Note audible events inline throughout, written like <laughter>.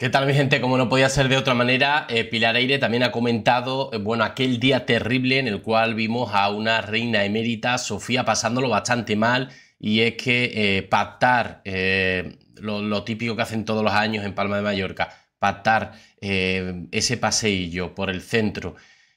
¿Qué tal mi gente? Como no podía ser de otra manera, eh, Pilar Aire también ha comentado, eh, bueno, aquel día terrible en el cual vimos a una reina emérita, Sofía, pasándolo bastante mal, y es que eh, pactar, lo, típico que hacen todos los años en Palma de Mallorca, pactar ese paseillo por el centro,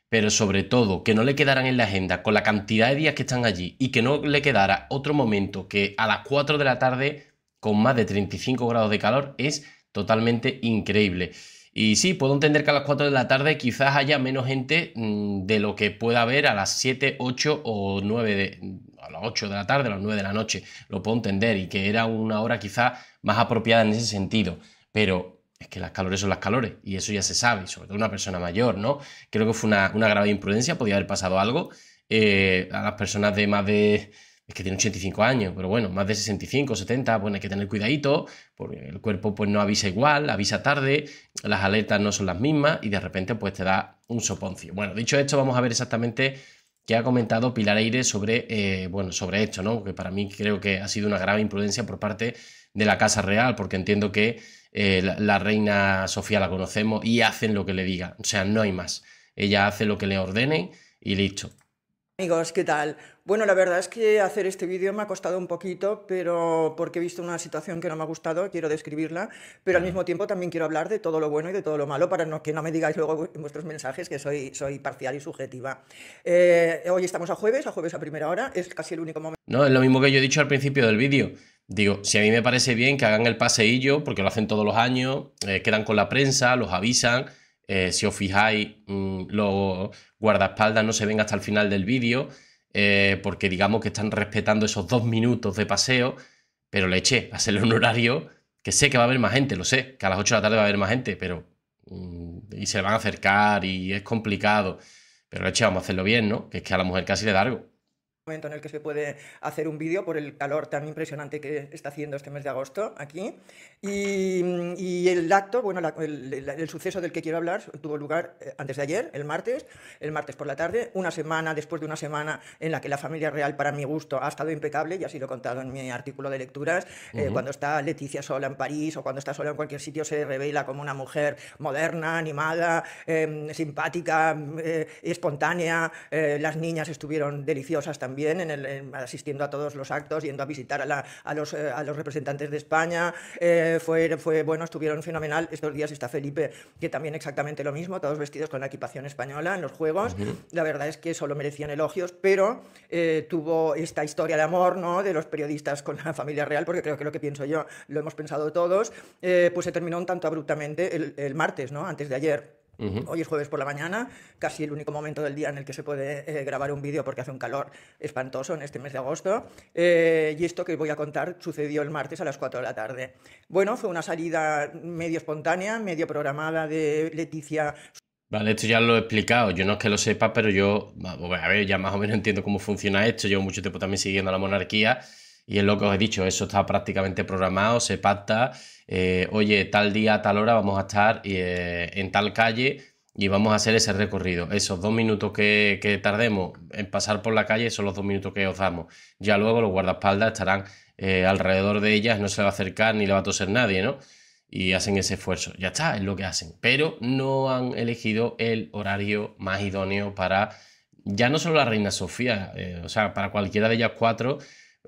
pero sobre todo que no le quedaran en la agenda con la cantidad de días que están allí y que no le quedara otro momento que a las 4 de la tarde, con más de 35 grados de calor, es totalmente increíble. Y sí, puedo entender que a las 4 de la tarde quizás haya menos gente mm, de lo que pueda haber a las 7, 8 o 9 de, a las 8 de la tarde, a las 9 de la noche. Lo puedo entender y que era una hora quizás más apropiada en ese sentido. Pero es que las calores son las calores y eso ya se sabe, sobre todo una persona mayor, ¿no? Creo que fue una, grave imprudencia, podía haber pasado algo. Eh, a las personas de más de es que tiene 85 años, pero bueno, más de 65, 70, bueno, hay que tener cuidadito, porque el cuerpo pues no avisa igual, avisa tarde, las alertas no son las mismas y de repente pues te da un soponcio. Bueno, dicho esto, vamos a ver exactamente qué ha comentado Pilar Aire sobre, eh, bueno, sobre esto, ¿no? Que para mí creo que ha sido una grave imprudencia por parte de la Casa Real, porque entiendo que eh, la, reina Sofía la conocemos y hacen lo que le diga, o sea, no hay más. Ella hace lo que le ordene y listo. Amigos, ¿qué tal? Bueno, la verdad es que hacer este vídeo me ha costado un poquito, pero porque he visto una situación que no me ha gustado, quiero describirla, pero al mismo tiempo también quiero hablar de todo lo bueno y de todo lo malo, para que no me digáis luego en vuestros mensajes que soy, soy parcial y subjetiva. Eh, hoy estamos a jueves, a jueves a primera hora, es casi el único momento. No, es lo mismo que yo he dicho al principio del vídeo. Digo, si a mí me parece bien que hagan el paseillo, porque lo hacen todos los años, eh, quedan con la prensa, los avisan, eh, si os fijáis, mm, los guardaespaldas no se ven hasta el final del vídeo, eh, porque digamos que están respetando esos dos minutos de paseo, pero le eché a hacerle un horario que sé que va a haber más gente, lo sé, que a las 8 de la tarde va a haber más gente, pero. Mm, y se van a acercar y es complicado. Pero le eché, vamos a hacerlo bien, ¿no? Que es que a la mujer casi le da algo momento en el que se puede hacer un vídeo por el calor tan impresionante que está haciendo este mes de agosto aquí. Y, el acto, bueno, el, suceso del que quiero hablar tuvo lugar eh, antes de ayer, el martes, el martes por la tarde, una semana después de una semana en la que la familia real, para mi gusto, ha estado impecable, y así lo he contado en mi artículo de lecturas, eh, cuando está Leticia sola en París o cuando está sola en cualquier sitio se revela como una mujer moderna, animada, em, simpática, em, eh, espontánea, las niñas estuvieron deliciosas también asistiendo a todos los actos, yendo a visitar a, eh, los, representantes de España. Eh, fue, bueno, estuvieron fenomenal. Estos días está Felipe, que también exactamente lo mismo, todos vestidos con la equipación española en los Juegos. La verdad es que solo merecían elogios, pero eh, tuvo esta historia de amor ¿no? de los periodistas con la familia real, porque creo que lo que pienso yo lo hemos pensado todos, pues se terminó un tanto abruptamente el, el martes, ¿no? antes de ayer. Hoy es jueves por la mañana, casi el único momento del día en el que se puede eh, grabar un vídeo porque hace un calor espantoso en este mes de agosto. Eh, y esto que voy a contar sucedió el martes a las 4 de la tarde. Bueno, fue una salida medio espontánea, medio programada de Leticia. Vale, esto ya lo he explicado. Yo no es que lo sepa, pero yo, pues, a ver, ya más o menos entiendo cómo funciona esto. Llevo mucho tiempo también siguiendo la monarquía y es lo que os he dicho, eso está prácticamente programado, se pacta, eh, oye, tal día, tal hora vamos a estar eh, en tal calle y vamos a hacer ese recorrido. Esos dos minutos que, tardemos en pasar por la calle son los dos minutos que os damos. Ya luego los guardaespaldas estarán eh, alrededor de ellas, no se va a acercar ni le va a toser nadie, ¿no? Y hacen ese esfuerzo. Ya está, es lo que hacen. Pero no han elegido el horario más idóneo para, ya no solo la reina Sofía, o sea, para cualquiera de ellas cuatro,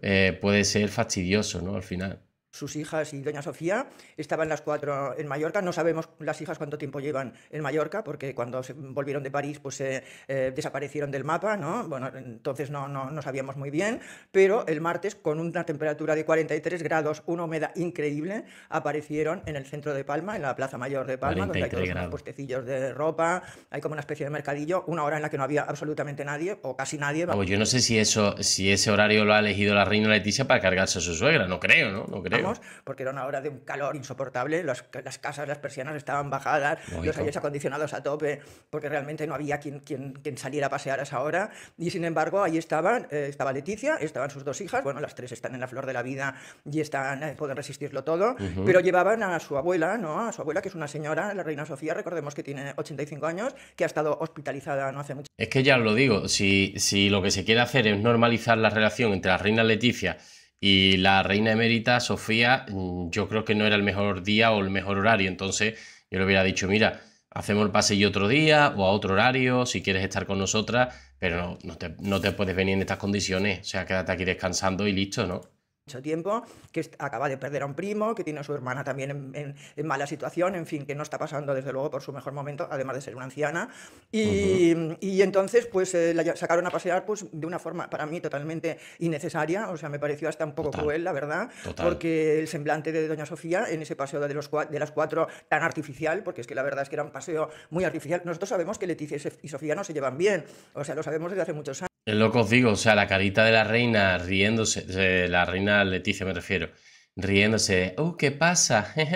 eh, puede ser fastidioso, ¿no? Al final sus hijas y doña Sofía estaban las cuatro en Mallorca. No sabemos las hijas cuánto tiempo llevan en Mallorca, porque cuando se volvieron de París pues eh, eh, desaparecieron del mapa, ¿no? Bueno, entonces no, no, sabíamos muy bien, pero el martes con una temperatura de 43 grados, una humedad increíble, aparecieron en el centro de Palma, en la Plaza Mayor de Palma, donde hay todos de ropa, hay como una especie de mercadillo, una hora en la que no había absolutamente nadie o casi nadie. yo no sé si, eso, si ese horario lo ha elegido la reina Leticia para cargarse a su suegra, no creo, ¿no? No creo porque era una hora de un calor insoportable, las, las casas, las persianas estaban bajadas, los aires acondicionados a tope, porque realmente no había quien, quien, quien saliera a pasear a esa hora. Y sin embargo, ahí estaban, eh, estaba Leticia, estaban sus dos hijas, bueno, las tres están en la flor de la vida y están, eh, pueden resistirlo todo, pero llevaban a su abuela, ¿no? A su abuela, que es una señora, la reina Sofía, recordemos que tiene 85 años, que ha estado hospitalizada no hace mucho Es que ya lo digo, si, si lo que se quiere hacer es normalizar la relación entre la reina Leticia y la reina emérita, Sofía, mm, yo creo que no era el mejor día o el mejor horario. Entonces yo le hubiera dicho, mira, hacemos el y otro día o a otro horario, si quieres estar con nosotras, pero no, te, no te puedes venir en estas condiciones. O sea, quédate aquí descansando y listo, ¿no? mucho tiempo, que acaba de perder a un primo, que tiene a su hermana también en, mala situación, en fin, que no está pasando desde luego por su mejor momento, además de ser una anciana. Y, y entonces, pues eh, la sacaron a pasear pues, de una forma para mí totalmente innecesaria, o sea, me pareció hasta un poco cruel, la verdad, porque el semblante de Doña Sofía en ese paseo de, los, de las cuatro tan artificial, porque es que la verdad es que era un paseo muy artificial. Nosotros sabemos que Leticia y Sofía no se llevan bien, o sea, lo sabemos desde hace muchos años. Es lo os digo, o sea, la carita de la reina riéndose, de la reina Leticia me refiero, riéndose, ¡Oh, qué pasa! <laughs>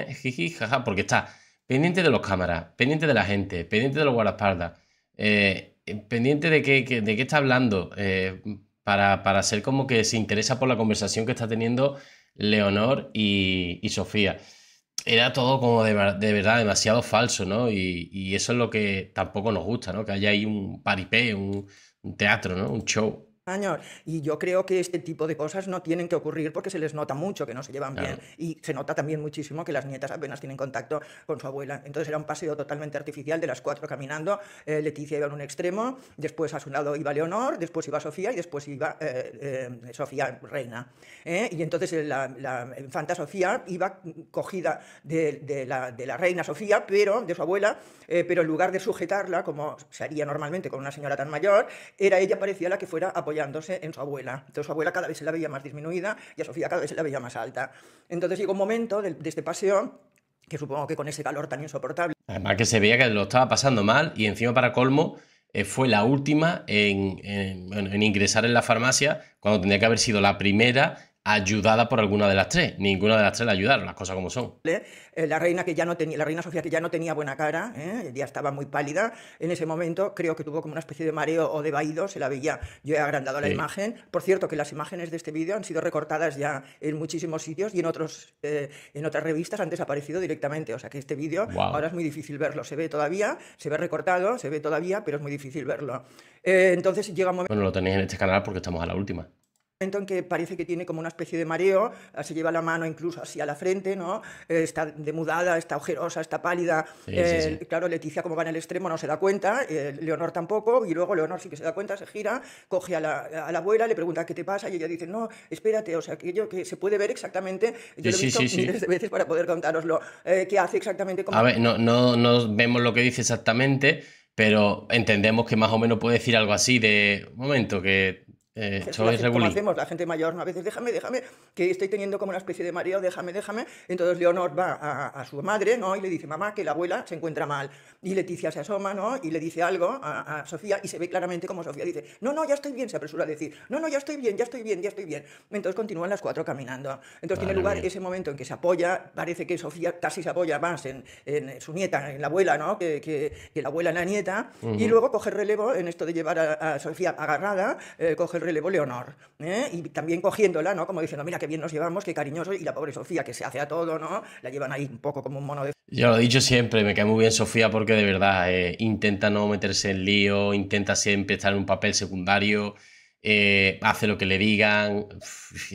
jaja, porque está pendiente de los cámaras, pendiente de la gente, pendiente de los guardaespaldas, eh, pendiente de qué, de qué está hablando, eh, para, para ser como que se interesa por la conversación que está teniendo Leonor y, y Sofía era todo como de, verdad demasiado falso, ¿no? Y, eso es lo que tampoco nos gusta, ¿no? Que haya ahí un paripé, un, un teatro, ¿no? Un show años. Y yo creo que este tipo de cosas no tienen que ocurrir porque se les nota mucho que no se llevan bien. Y se nota también muchísimo que las nietas apenas tienen contacto con su abuela. Entonces era un paseo totalmente artificial de las cuatro caminando. Eh, Leticia iba en un extremo, después a su lado iba Leonor, después iba Sofía y después iba eh, eh, Sofía Reina. Y entonces la, infanta Sofía iba cogida de, la, de, la, reina Sofía, pero de su abuela, pero en lugar de sujetarla, como se haría normalmente con una señora tan mayor, era ella parecía la que fuera apoyada en su abuela. Entonces su abuela cada vez se la veía más disminuida y a Sofía cada vez se la veía más alta. Entonces llegó un momento de, este paseo que supongo que con ese calor tan insoportable. Además que se veía que lo estaba pasando mal y encima para colmo eh, fue la última en, en ingresar en la farmacia cuando tendría que haber sido la primera ayudada por alguna de las tres. Ninguna de las tres la ayudaron, las cosas como son. Eh, la reina que ya no tenía, la reina Sofía que ya no tenía buena cara, ¿eh? ya estaba muy pálida. En ese momento creo que tuvo como una especie de mareo o de vaído, se la veía. Yo he agrandado la imagen. Por cierto, que las imágenes de este vídeo han sido recortadas ya en muchísimos sitios y en otros, eh, en otras revistas han desaparecido directamente. O sea que este vídeo ahora es muy difícil verlo. Se ve todavía, se ve recortado, se ve todavía, pero es muy difícil verlo. entonces llega un momento. Bueno, lo tenéis en este canal porque estamos a la última en que parece que tiene como una especie de mareo, ah, se lleva la mano incluso así a la frente, ¿no? Eh, está demudada, está ojerosa, está pálida. Eh, claro, Leticia como va en el extremo no se da cuenta, eh, Leonor tampoco, y luego Leonor sí que se da cuenta, se gira, coge a la, abuela, le pregunta qué te pasa y ella dice, no, espérate, o sea, aquello que se puede ver exactamente, yo lo he visto miles de veces para poder contároslo, qué hace exactamente. A ver, no, no, no vemos lo que dice exactamente, pero entendemos que más o menos puede decir algo así de, momento, que eh, soy la, hacemos la gente mayor, ¿no? A veces, déjame, déjame, que estoy teniendo como una especie de mareo, déjame, déjame. Entonces Leonor va a, su madre, ¿no? Y le dice, mamá, que la abuela se encuentra mal. Y Leticia se asoma, ¿no? Y le dice algo a, Sofía y se ve claramente como Sofía dice, no, no, ya estoy bien, se apresura a decir, no, no, ya estoy bien, ya estoy bien, ya estoy bien. Entonces continúan las cuatro caminando. Entonces tiene lugar ese momento en que se apoya, parece que Sofía casi se apoya más en, su nieta, en la abuela, ¿no? Que, la abuela en la nieta. Y luego coge relevo en esto de llevar a, Sofía agarrada, eh, coge relevo Leonor. ¿eh? Y también cogiéndola, ¿no? Como diciendo, mira qué bien nos llevamos, qué cariñoso. Y la pobre Sofía, que se hace a todo, ¿no? La llevan ahí un poco como un mono de. Yo lo he dicho siempre, me cae muy bien Sofía porque de verdad eh, intenta no meterse en lío, intenta siempre estar en un papel secundario. Eh, hace lo que le digan.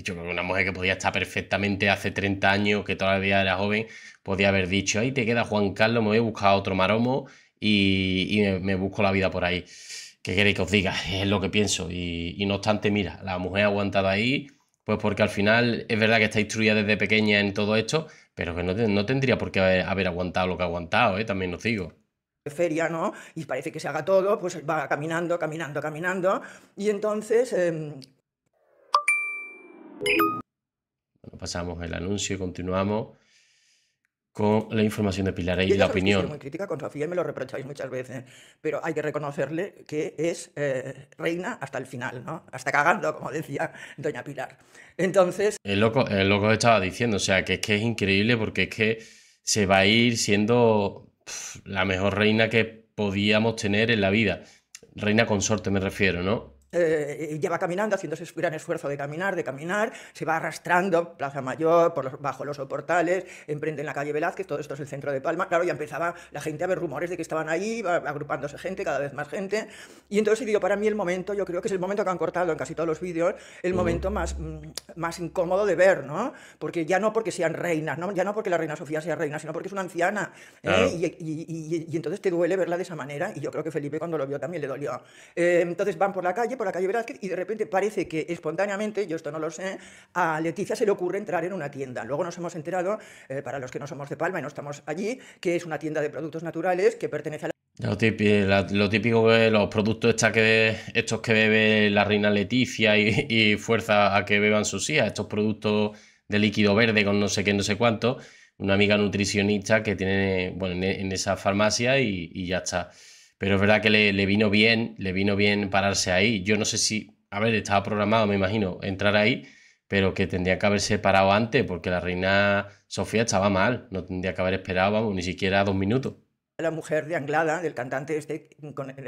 yo creo una mujer que podía estar perfectamente hace 30 años, que todavía era joven, podía haber dicho, ahí te queda Juan Carlos, me voy a buscar otro maromo y, me, busco la vida por ahí. ¿qué queréis que os diga? <laughs> Es lo que pienso. Y, no obstante, mira, la mujer ha aguantado ahí, pues porque al final es verdad que está instruida desde pequeña en todo esto, pero que no, tendría por qué haber aguantado lo que ha aguantado, ¿eh? también os digo feria, ¿no? Y parece que se haga todo, pues va caminando, caminando, caminando. Y entonces... Em, pasamos el anuncio y continuamos con la información de Pilar y la opinión. Soy muy crítica con Sofía y me lo reprocháis muchas veces, pero hay que reconocerle que es eh, reina hasta el final, ¿no? Hasta cagando, como decía doña Pilar. Entonces... El loco, el loco estaba diciendo, o sea, que es que es increíble porque es que se va a ir siendo la mejor reina que podíamos tener en la vida. Reina consorte me refiero, ¿no? eh, ya va caminando, haciendo ese gran esfuerzo de caminar, de caminar, se va arrastrando Plaza Mayor, por bajo los soportales, emprende en la calle Velázquez, todo esto es el centro de Palma. Claro, ya empezaba la gente a ver rumores de que estaban ahí, agrupándose gente, cada vez más gente. Y entonces digo, para mí el momento, yo creo que es el momento que han cortado en casi todos los vídeos, el momento más, mm, más incómodo de ver, ¿no? Porque ya no porque sean reinas, ¿no? ya no porque la reina Sofía sea reina, sino porque es una anciana. ¿eh? Y, entonces te duele verla de esa manera. Y yo creo que Felipe cuando lo vio también le dolió. Eh, entonces van por la calle, por la calle Velázquez y de repente parece que espontáneamente, yo esto no lo sé, a Leticia se le ocurre entrar en una tienda. Luego nos hemos enterado, eh, para los que no somos de Palma y no estamos allí, que es una tienda de productos naturales que pertenece a la... Lo típico, lo los productos que, estos que bebe la reina Leticia y, fuerza a que beban sus hijas, estos productos de líquido verde con no sé qué, no sé cuánto, una amiga nutricionista que tiene, bueno, en, esa farmacia y, y ya está. Pero es verdad que le, vino bien, le vino bien pararse ahí. Yo no sé si, a ver, estaba programado, me imagino, entrar ahí, pero que tendría que haberse parado antes, porque la reina Sofía estaba mal, no tendría que haber esperado, ni siquiera dos minutos la mujer de Anglada, del cantante este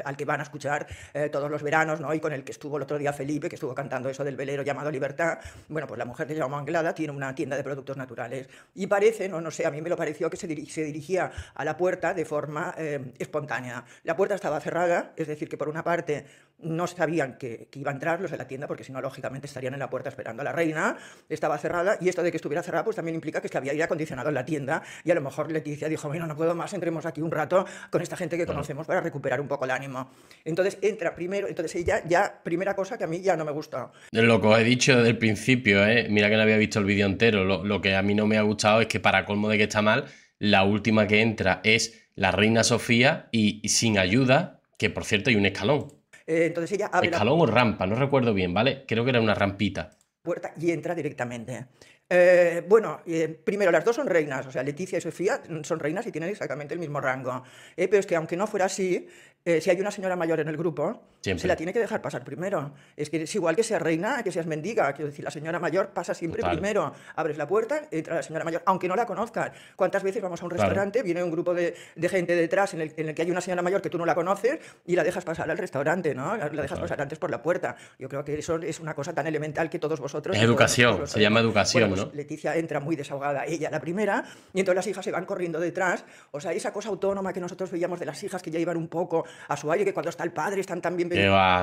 al que van a escuchar eh, todos los veranos, ¿no? Y con el que estuvo el otro día Felipe, que estuvo cantando eso del velero llamado Libertad. Bueno, pues la mujer de Anglada tiene una tienda de productos naturales y parece, no, no sé, a mí me lo pareció que se, dirigía a la puerta de forma eh, espontánea. La puerta estaba cerrada, es decir, que por una parte no sabían que, iba a entrar los la tienda, porque si no, lógicamente estarían en la puerta esperando a la reina, estaba cerrada, y esto de que estuviera cerrada, pues también implica que se había aire acondicionado en la tienda, y a lo mejor Leticia dijo, bueno, no puedo más, entremos aquí un rato con esta gente que conocemos para recuperar un poco el ánimo. Entonces entra primero, entonces ella ya, primera cosa que a mí ya no me gusta. Lo que os he dicho desde el principio, ¿eh? mira que no había visto el vídeo entero, lo, que a mí no me ha gustado es que para colmo de que está mal, la última que entra es la reina Sofía y sin ayuda, que por cierto hay un escalón. Eh, entonces ella abre ¿Escalón la... o rampa? No recuerdo bien, ¿vale? Creo que era una rampita. Puerta y entra directamente. Eh, bueno, eh, primero, las dos son reinas, o sea, Leticia y Sofía son reinas y tienen exactamente el mismo rango. pero es que aunque no fuera así, eh, si hay una señora mayor en el grupo, se la tiene que dejar pasar primero. Es que es igual que sea reina, que seas mendiga. Quiero decir, la señora mayor pasa siempre primero. Abres la puerta, entra la señora mayor, aunque no la conozcas. ¿Cuántas veces vamos a un restaurante, viene un grupo de, gente detrás en el, que hay una señora mayor que tú no la conoces y la dejas pasar al restaurante, ¿no? La, dejas pasar antes por la puerta. Yo creo que eso es una cosa tan elemental que todos vosotros. educación, se llama educación, pues Leticia entra muy desahogada, ella la primera, y entonces las hijas se van corriendo detrás. O sea, esa cosa autónoma que nosotros veíamos de las hijas que ya iban un poco a su aire, que cuando está el padre están tan bien...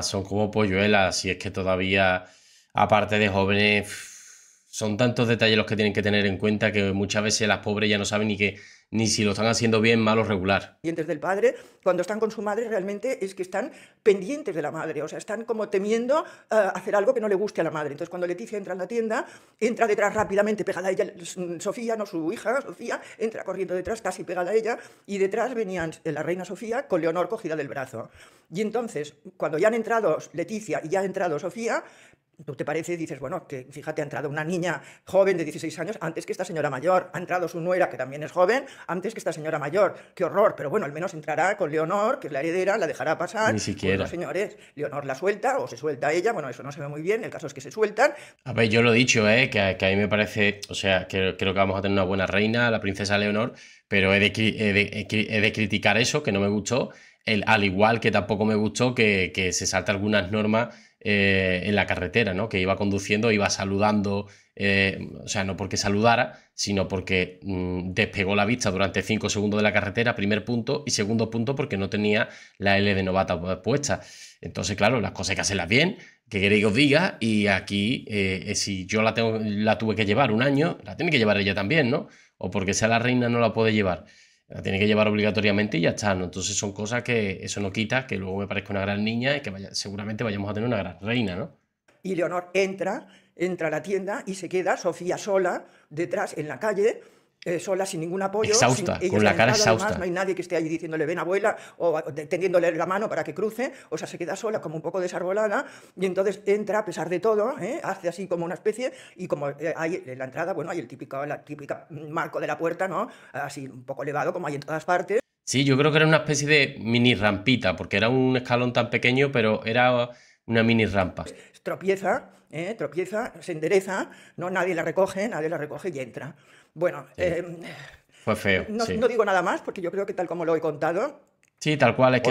son como polluelas, y es que todavía, aparte de jóvenes, son tantos detalles los que tienen que tener en cuenta que muchas veces las pobres ya no saben ni qué ni si lo están haciendo bien, mal o regular. Pendientes del padre, cuando están con su madre, realmente es que están pendientes de la madre, o sea, están como temiendo eh, hacer algo que no le guste a la madre. Entonces, cuando Leticia entra en la tienda, entra detrás rápidamente, pegada a ella, Sofía, no su hija, Sofía, entra corriendo detrás, casi pegada a ella, y detrás venían eh, la reina Sofía con Leonor cogida del brazo. Y entonces, cuando ya han entrado Leticia y ya ha entrado Sofía, tú te parece? y dices, bueno, que fíjate, ha entrado una niña joven de 16 años antes que esta señora mayor, ha entrado su nuera, que también es joven, antes que esta señora mayor, qué horror, pero bueno, al menos entrará con Leonor, que es la heredera, la dejará pasar. Ni siquiera. señores, Leonor la suelta o se suelta ella, bueno, eso no se ve muy bien, el caso es que se sueltan. A ver, yo lo he dicho, ¿eh? que, a mí me parece, o sea, que creo que vamos a tener una buena reina, la princesa Leonor, pero he de, de criticar eso, que no me gustó, el, al igual que tampoco me gustó que, se salte algunas normas eh, en la carretera, ¿no? Que iba conduciendo, iba saludando, eh, o sea, no porque saludara, sino porque mm, despegó la vista durante cinco segundos de la carretera, primer punto, y segundo punto porque no tenía la L de novata puesta. Entonces, claro, las cosas hay que hacerlas bien, que queréis os diga, y aquí, eh, si yo la, tengo, la tuve que llevar un año, la tiene que llevar ella también, ¿no? O porque sea la reina no la puede llevar. La tiene que llevar obligatoriamente y ya está, ¿no? Entonces son cosas que eso no quita que luego me parezca una gran niña y que vaya, seguramente vayamos a tener una gran reina, ¿no? Y Leonor entra, entra a la tienda y se queda Sofía sola detrás en la calle eh, sola, sin ningún apoyo. con la cara exhausta. no hay nadie que esté ahí diciéndole, ven abuela, o tendiéndole la mano para que cruce, o sea, se queda sola como un poco desarbolada, y entonces entra a pesar de todo, ¿eh? hace así como una especie, y como hay eh, en la entrada, bueno, hay el típico la típica marco de la puerta, ¿no? Así un poco elevado, como hay en todas partes. Sí, yo creo que era una especie de mini rampita, porque era un escalón tan pequeño, pero era una mini rampa. Tropieza, tropieza, se endereza, ¿no? nadie la recoge, nadie la recoge y entra. Bueno, eh, fue feo. No, digo nada más porque yo creo que tal como lo he contado. Sí, tal cual, es que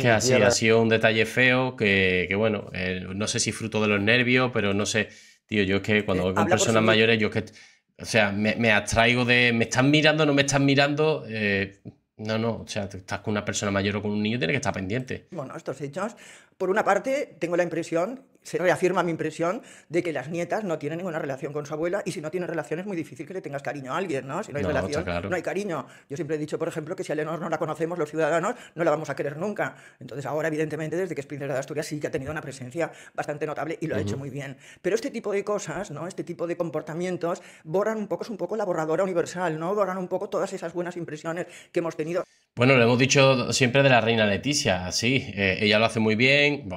que ha sido un detalle feo que, bueno, eh, no sé si fruto de los nervios, pero no sé. Tío, yo es que cuando eh, voy con personas mayores, yo es que. O sea, me, me, abstraigo de. ¿Me están mirando? ¿No me están mirando? No, no, o sea, estás con una persona mayor o con un niño, tiene que estar pendiente. Bueno, estos hechos, por una parte, tengo la impresión, se reafirma mi impresión, de que las nietas no tienen ninguna relación con su abuela y si no tienen relación es muy difícil que le tengas cariño a alguien, ¿no? Si no hay relación, no hay cariño. Yo siempre he dicho, por ejemplo, que si a Leonor no la conocemos los ciudadanos, no la vamos a querer nunca. Entonces ahora, evidentemente, desde que es princesa de Asturias sí que ha tenido una presencia bastante notable y lo ha hecho muy bien. Pero este tipo de cosas, ¿no? Este tipo de comportamientos borran un poco, es un poco la borradora universal, ¿no? Borran un poco todas esas buenas impresiones que hemos tenido bueno, lo hemos dicho siempre de la reina Leticia, sí, eh, ella lo hace muy bien,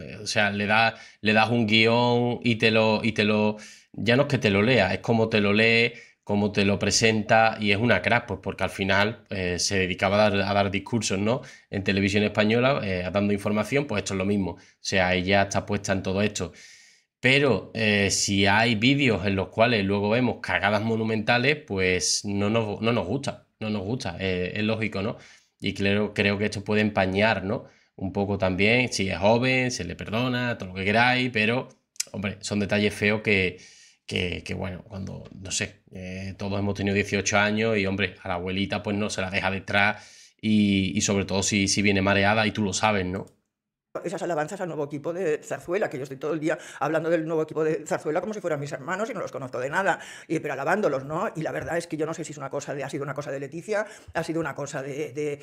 eh, o sea, le, da, le das un guión y te, lo, y te lo, ya no es que te lo lea, es como te lo lee, Como te lo presenta y es una crack, pues porque al final eh, se dedicaba a dar, discursos, ¿no? En televisión española, dando información, pues esto es lo mismo, o sea, ella está puesta en todo esto. Pero si hay vídeos en los cuales luego vemos cagadas monumentales, pues no nos, no nos gusta no nos gusta, eh, es lógico, ¿no? Y creo, creo que esto puede empañar, ¿no? Un poco también, si es joven, se le perdona, todo lo que queráis, pero, hombre, son detalles feos que, que, bueno, cuando, no sé, eh, todos hemos tenido 18 años y, hombre, a la abuelita pues no se la deja detrás y, y sobre todo si, si viene mareada y tú lo sabes, ¿no? esas alabanzas al nuevo equipo de Zarzuela, que yo estoy todo el día hablando del nuevo equipo de Zarzuela como si fueran mis hermanos y no los conozco de nada, y, pero alabándolos, ¿no? Y la verdad es que yo no sé si es una cosa de, ha sido una cosa de Leticia, ha sido una cosa de,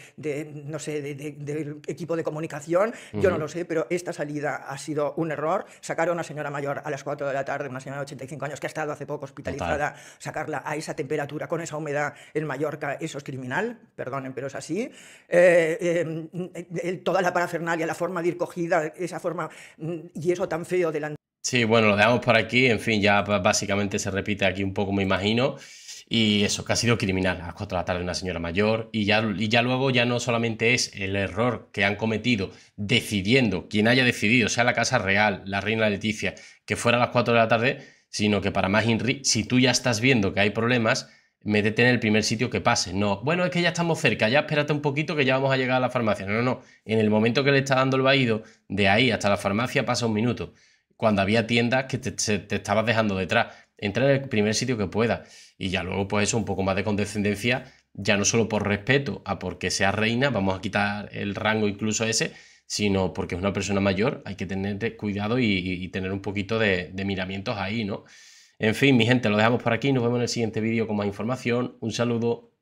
no sé, del de, equipo de comunicación, yo no lo sé, pero esta salida ha sido un error. Sacar a una señora mayor a las 4 de la tarde, una señora de 85 años que ha estado hace poco hospitalizada, sacarla a esa temperatura, con esa humedad en Mallorca, eso es criminal, perdonen, pero es así. Eh, em, toda la parafernalia, la forma de ir esa forma mm, y eso tan feo delante. Sí, bueno, lo dejamos por aquí. En fin, ya básicamente se repite aquí un poco, me imagino. Y eso, que ha sido criminal a las 4 de la tarde una señora mayor. Y ya, y ya luego ya no solamente es el error que han cometido decidiendo, quien haya decidido, sea la Casa Real, la Reina Leticia, que fuera a las 4 de la tarde, sino que para más si tú ya estás viendo que hay problemas, métete en el primer sitio que pase. No, bueno, es que ya estamos cerca, ya espérate un poquito que ya vamos a llegar a la farmacia. No, no, no. En el momento que le está dando el vaído, de ahí hasta la farmacia pasa un minuto. Cuando había tiendas que te, te, estabas dejando detrás. Entra en el primer sitio que pueda. Y ya luego, pues eso, un poco más de condescendencia, ya no solo por respeto a porque sea reina, vamos a quitar el rango incluso ese, sino porque es una persona mayor, hay que tener cuidado y, tener un poquito de, de miramientos ahí, ¿no? En fin, mi gente, lo dejamos por aquí. Nos vemos en el siguiente vídeo con más información. Un saludo.